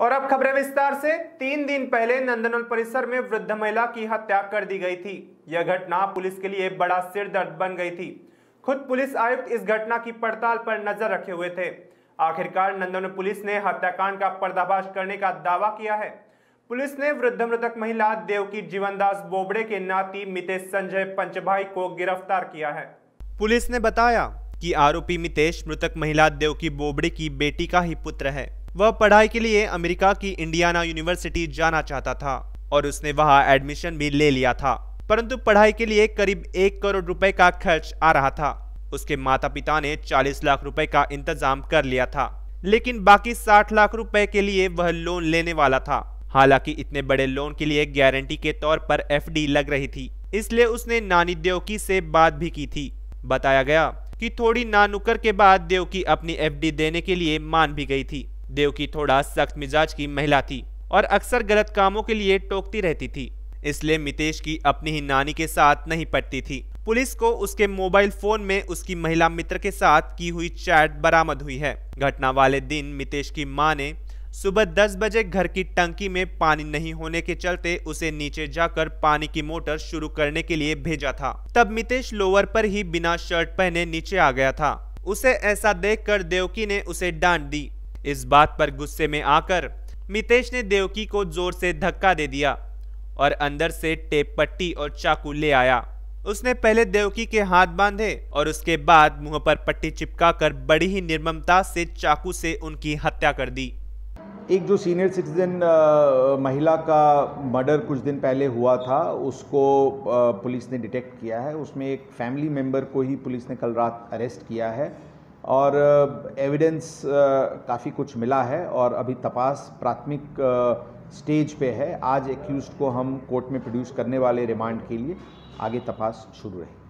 और अब खबरें विस्तार से तीन दिन पहले नंदनौल परिसर में वृद्ध महिला की हत्या कर दी गई थी यह घटना पुलिस के लिए बड़ा सिरदर्द बन गई थी खुद पुलिस आयुक्त इस घटना की पड़ताल पर नजर रखे हुए थे आखिरकार नंदनौल पुलिस ने हत्याकांड का पर्दाफाश करने का दावा किया है पुलिस ने वृद्ध मृतक महिला देवकी जीवनदास बोबड़े के नाती मितेश संजय पंचभाई को गिरफ्तार किया है पुलिस ने बताया कि आरोपी मितेश मृतक महिला देवकी बोबड़े की बेटी का ही पुत्र है वह पढ़ाई के लिए अमेरिका की इंडियाना यूनिवर्सिटी जाना चाहता था और उसने वहां एडमिशन भी ले लिया था परंतु पढ़ाई के लिए करीब एक करोड़ रुपए का खर्च आ रहा था उसके माता पिता ने 40 लाख रुपए का इंतजाम कर लिया था लेकिन बाकी 60 लाख रुपए के लिए वह लोन लेने वाला था हालांकि इतने बड़े लोन के लिए गारंटी के तौर पर एफ लग रही थी इसलिए उसने नानी देवकी से बात भी की थी बताया गया कि थोड़ी नानुकर के बाद देवकी अपनी एफडी देने के लिए मान भी गई थी देव की थोड़ा सख्त मिजाज की महिला थी और अक्सर गलत कामों के लिए टोकती रहती थी इसलिए मितेश की अपनी ही नानी के साथ नहीं पटती थी पुलिस को उसके मोबाइल फोन में उसकी महिला मित्र के साथ की हुई चैट बरामद हुई है घटना वाले दिन मितेश की मां ने सुबह 10 बजे घर की टंकी में पानी नहीं होने के चलते उसे नीचे जाकर पानी की मोटर शुरू करने के लिए भेजा था तब मितेश लोअर पर ही बिना शर्ट पहने नीचे आ गया था उसे ऐसा देखकर देवकी ने उसे डांट दी इस बात पर गुस्से में आकर मितेश ने देवकी को जोर से धक्का दे दिया और अंदर से टेप पट्टी और चाकू ले आया उसने पहले देवकी के हाथ बांधे और उसके बाद मुंह पर पट्टी चिपकाकर बड़ी ही निर्ममता से चाकू से उनकी हत्या कर दी एक जो सीनियर सिटीज़न महिला का मर्डर कुछ दिन पहले हुआ था उसको पुलिस ने डिटेक्ट किया है उसमें एक फैमिली मेंबर को ही पुलिस ने कल रात अरेस्ट किया है और एविडेंस काफ़ी कुछ मिला है और अभी तपास प्राथमिक स्टेज पे है आज एक्यूज को हम कोर्ट में प्रोड्यूस करने वाले रिमांड के लिए आगे तपास शुरू रहेगी